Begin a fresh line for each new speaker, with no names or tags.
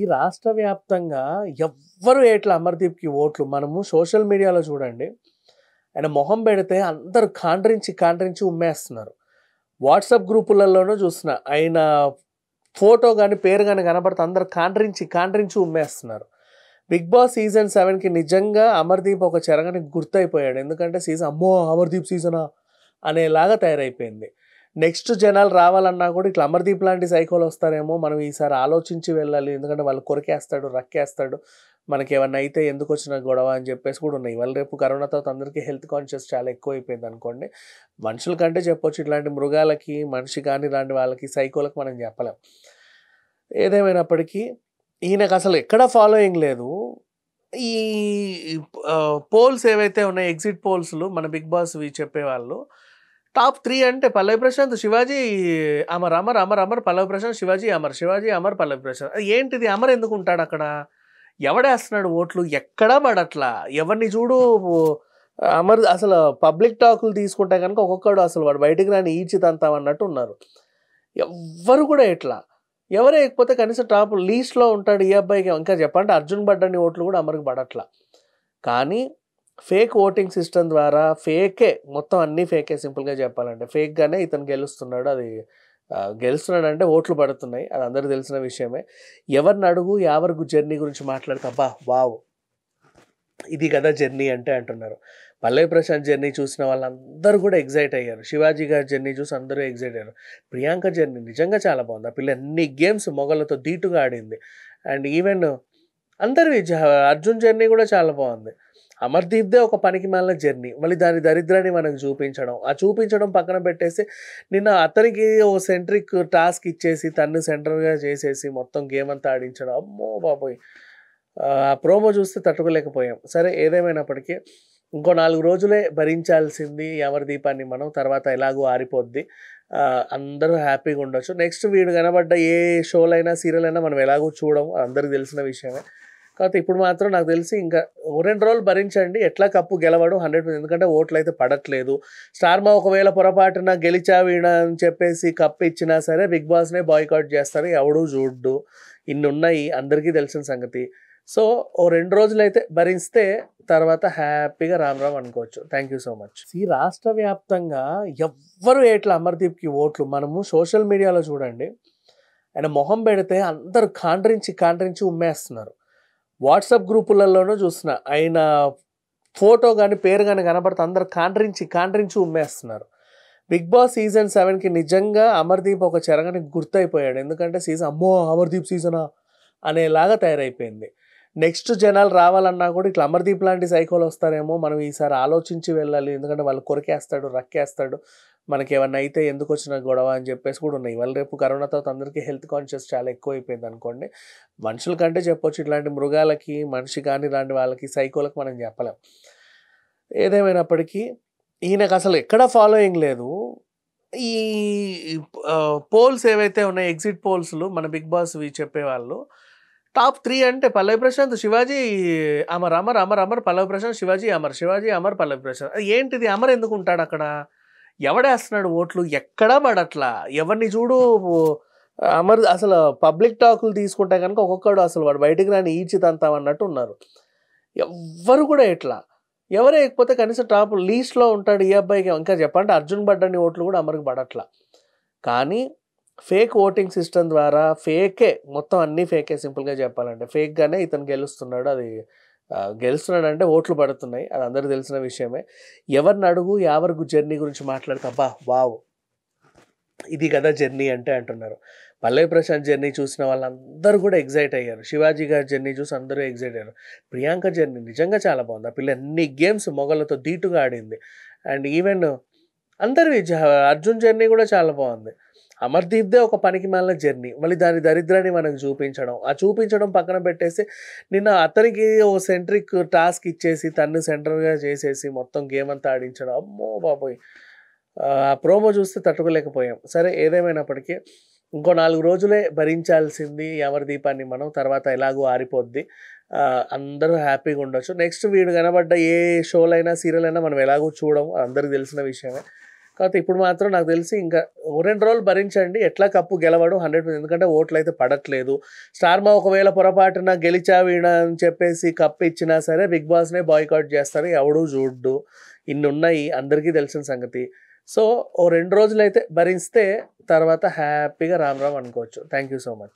ఈ రాష్ట్ర వ్యాప్తంగా ఎవ్వరు ఎట్లా అమర్దీప్కి ఓట్లు మనము సోషల్ మీడియాలో చూడండి ఆయన మొహం పెడితే అందరూ కాండ్రించి కాండ్రించి ఉమ్మేస్తున్నారు వాట్సాప్ గ్రూపులలోనూ చూసిన ఆయన ఫోటో కానీ పేరు కానీ కనబడితే అందరు కాండ్రించి కాండ్రించి ఉమ్మేస్తున్నారు బిగ్ బాస్ సీజన్ సెవెన్కి నిజంగా అమర్దీప్ ఒక చెరగని గుర్తయిపోయాడు ఎందుకంటే సీజన్ అమ్మో అమర్దీప్ సీజనా అనేలాగా తయారైపోయింది నెక్స్ట్ జనాలు రావాలన్నా కూడా ఇట్లా అమర్దీప్ లాంటి సైకోలు వస్తారేమో మనం ఈసారి ఆలోచించి వెళ్ళాలి ఎందుకంటే వాళ్ళు కొరికేస్తాడు రక్కేస్తాడు మనకి ఏమన్నా అయితే ఎందుకు వచ్చిన గొడవ అని చెప్పేసి కూడా ఉన్నాయి ఇవాళ రేపు కరోనా తర్వాత అందరికీ హెల్త్ కాన్షియస్ చాలా ఎక్కువ అయిపోయింది అనుకోండి మనుషుల కంటే చెప్పొచ్చు ఇట్లాంటి మృగాలకి మనిషి కానీ ఇలాంటి వాళ్ళకి సైకోలకు మనం చెప్పలేం ఏదేమైనప్పటికీ ఈయనకు అసలు ఎక్కడ ఫాలోయింగ్ లేదు ఈ పోల్స్ ఏవైతే ఉన్నాయి ఎగ్జిట్ పోల్స్లు మన బిగ్ బాస్ చెప్పేవాళ్ళు టాప్ త్రీ అంటే పల్లవి ప్రశాంత్ శివాజీ అమర్ అమర్ అమర్ అమర్ పల్లవి ప్రశాంత్ శివాజీ అమర్ శివాజీ అమర్ పల్లవి ప్రశాంత్ ఏంటిది అమర్ ఎందుకు ఉంటాడు అక్కడ ఎవడేస్తున్నాడు ఓట్లు ఎక్కడా పడట్లా ఎవరిని చూడు అమర్ అసలు పబ్లిక్ టాకులు తీసుకుంటే కనుక ఒక్కొక్కడు అసలు వాడు బయటికి రాని ఈచితంతాం అన్నట్టు ఉన్నారు ఎవ్వరు కూడా ఎట్లా ఎవరే లేకపోతే కనీసం టాప్ లీస్ట్లో ఉంటాడు ఈ అబ్బాయికి ఇంకా చెప్పంటే అర్జున్ బడ్డని ఓట్లు కూడా అమర్కి పడట్లా కానీ ఫేక్ ఓటింగ్ సిస్టమ్ ద్వారా ఫేకే మొత్తం అన్నీ ఫేకే సింపుల్గా చెప్పాలంటే ఫేక్గానే ఇతను గెలుస్తున్నాడు అది గెలుస్తున్నాడంటే ఓట్లు పడుతున్నాయి అది అందరూ తెలిసిన విషయమే ఎవరిని అడుగు యావరకు జర్నీ గురించి మాట్లాడితే అబ్బా వావ్ ఇది కదా జర్నీ అంటే అంటున్నారు పల్లవి ప్రశాంత్ జర్నీ చూసిన వాళ్ళందరూ కూడా ఎగ్జైట్ అయ్యారు శివాజీ గారి జర్నీ చూసి అందరూ ఎగ్జైట్ అయ్యారు ప్రియాంక జర్నీ నిజంగా చాలా బాగుంది ఆ పిల్ల అన్ని గేమ్స్ మొగలతో ధీటుగా ఆడింది అండ్ ఈవెన్ అందరివి అర్జున్ జర్నీ కూడా చాలా బాగుంది అమర్దీప్దే ఒక పనికి మాలిన జర్నీ మళ్ళీ దాని దరిద్రాన్ని మనకు చూపించడం ఆ చూపించడం పక్కన పెట్టేసి నిన్న అతనికి ఓ సెంట్రిక్ టాస్క్ ఇచ్చేసి తన్ను సెంటర్గా చేసేసి మొత్తం గేమ్ అంతా ఆడించడం అమ్మో బాబోయ్ ఆ ప్రోమో చూస్తే తట్టుకోలేకపోయాం సరే ఏదేమైనప్పటికీ ఇంకో నాలుగు రోజులే భరించాల్సింది అమర్దీపాన్ని మనం తర్వాత ఎలాగో ఆరిపోద్ది అందరూ హ్యాపీగా ఉండొచ్చు నెక్స్ట్ వీడు కనబడ్డ ఏ షోలైనా సీరియల్ అయినా మనం ఎలాగో చూడము అందరికి తెలిసిన విషయమే కాకపోతే ఇప్పుడు మాత్రం నాకు తెలిసి ఇంకా రెండు రోజులు భరించండి ఎట్లా కప్పు గెలవడం హండ్రెడ్ ఎందుకంటే ఓట్లు అయితే పడట్లేదు స్టార్ మా ఒకవేళ పొరపాటున గెలిచా అని చెప్పేసి కప్పు ఇచ్చినా సరే బిగ్ బాస్నే కౌట్ చేస్తారు ఎవడు చూడ్డు ఇన్ని ఉన్నాయి అందరికీ తెలిసిన సంగతి సో ఓ రెండు రోజులైతే భరిస్తే తర్వాత హ్యాపీగా రామ్ రామ్ అనుకోవచ్చు థ్యాంక్ యూ సో మచ్ ఈ రాష్ట్ర వ్యాప్తంగా ఎవ్వరు ఏట్ల అమర్దీప్కి ఓట్లు మనము సోషల్ మీడియాలో చూడండి ఆయన మొహం పెడితే అందరూ కాండ్రించి కాండ్రించి ఉమ్మేస్తున్నారు వాట్సాప్ గ్రూపులలోనూ చూసిన ఆయన ఫోటో కానీ పేరు కానీ కనబడితే అందరు కాండ్రించి కాండ్రించి ఉమ్మేస్తున్నారు బిగ్ బాస్ సీజన్ సెవెన్కి నిజంగా అమర్దీప్ ఒక చెరగని గుర్తయిపోయాడు ఎందుకంటే సీజన్ అమ్మో అమర్దీప్ సీజనా అనేలాగా తయారైపోయింది నెక్స్ట్ జనాలు రావాలన్నా కూడా ఇట్లా అమర్దీప్ లాంటి సైకోలు వస్తారేమో మనం ఈసారి ఆలోచించి వెళ్ళాలి ఎందుకంటే వాళ్ళు కొరికేస్తాడు రక్కేస్తాడు మనకి ఏమన్నా అయితే ఎందుకు వచ్చిన గొడవ అని చెప్పేసి కూడా ఉన్నాయి ఇవాళ రేపు కరోనా తర్వాత అందరికీ హెల్త్ కాన్షియస్ చాలా ఎక్కువ అయిపోయింది అనుకోండి మనుషుల కంటే చెప్పొచ్చు ఇట్లాంటి మృగాలకి మనిషి కానీ ఇలాంటి వాళ్ళకి సైకోలకు మనం చెప్పలేం ఏదేమైనప్పటికీ ఈయనకు అసలు ఎక్కడ ఫాలోయింగ్ లేదు ఈ పోల్స్ ఏవైతే ఉన్నాయి ఎగ్జిట్ పోల్స్లు మన బిగ్ బాస్ చెప్పేవాళ్ళు టాప్ త్రీ అంటే పల్లవి ప్రశాంత్ శివాజీ అమర్ అమర్ అమర్ అమర్ పల్లవి ప్రశాంత్ శివాజీ అమర్ శివాజీ అమర్ పల్లవి ప్రశాంత్ ఏంటిది అమర్ ఎందుకు ఉంటాడు అక్కడ ఎవడేస్తున్నాడు ఓట్లు ఎక్కడా పడట్లా ఎవరిని చూడు అమర్ అసలు పబ్లిక్ టాకులు తీసుకుంటే కనుక ఒక్కొక్కడు అసలు వాడు బయటికి రాని ఈచితంతాం అన్నట్టు ఉన్నారు ఎవ్వరు కూడా ఎట్లా ఎవరే లేకపోతే కనీసం టాప్ లీస్ట్లో ఉంటాడు ఈ అబ్బాయికి ఇంకా చెప్పంటే అర్జున్ బడ్డని ఓట్లు కూడా అమర్కి పడట్లా కానీ ఫేక్ ఓటింగ్ సిస్టమ్ ద్వారా ఫేకే మొత్తం అన్నీ ఫేకే సింపుల్గా చెప్పాలంటే ఫేక్గానే ఇతను గెలుస్తున్నాడు అది గెలుస్తున్నాడు అంటే ఓట్లు పడుతున్నాయి అది అందరూ తెలిసిన విషయమే ఎవరిని అడుగు యావరకు జర్నీ గురించి మాట్లాడితే అబ్బా వావ్ ఇది కదా జర్నీ అంటే అంటున్నారు పల్లవి ప్రశాంత్ జర్నీ చూసిన వాళ్ళందరూ కూడా ఎగ్జైట్ అయ్యారు శివాజీ గారి జర్నీ చూసి అందరూ ఎగ్జైట్ అయ్యారు ప్రియాంక జర్నీ నిజంగా చాలా బాగుంది ఆ పిల్ల అన్ని గేమ్స్ మొగలతో ధీటుగా ఆడింది అండ్ ఈవెన్ అందరి అర్జున్ జర్నీ కూడా చాలా బాగుంది అమర్దీప్దే ఒక పనికి మాలిన జర్నీ మళ్ళీ దాని దరిద్రాన్ని మనకు చూపించడం ఆ చూపించడం పక్కన పెట్టేసి నిన్న అతనికి ఓ సెంట్రిక్ టాస్క్ ఇచ్చేసి తన్ను సెంటర్గా చేసేసి మొత్తం గేమ్ అంతా ఆడించడం అమ్మో బాబోయ్ ఆ ప్రోమో చూస్తే తట్టుకోలేకపోయాం సరే ఏదేమైనప్పటికీ ఇంకో నాలుగు రోజులే భరించాల్సింది అమర్దీపాన్ని మనం తర్వాత ఎలాగో ఆరిపోద్ది అందరూ హ్యాపీగా ఉండొచ్చు నెక్స్ట్ వీడు కనబడ్డ ఏ షోలైనా సీరియల్ అయినా మనం ఎలాగో చూడము అందరికి తెలిసిన విషయమే కాకపోతే ఇప్పుడు మాత్రం నాకు తెలిసి ఇంకా రెండు రోజులు భరించండి ఎట్లా కప్పు గెలవడం హండ్రెడ్ ఎందుకంటే ఓట్లు అయితే పడట్లేదు స్టార్ మా ఒకవేళ పొరపాటున గెలిచా అని చెప్పేసి కప్పు ఇచ్చినా సరే బిగ్ బాస్నే బాయ్కాట్ చేస్తారు ఎవడు చూడ్డు ఇన్ని ఉన్నాయి అందరికీ తెలిసిన సంగతి సో ఓ రెండు రోజులైతే భరిస్తే తర్వాత హ్యాపీగా రామ్ రామ్ అనుకోవచ్చు థ్యాంక్ యూ సో మచ్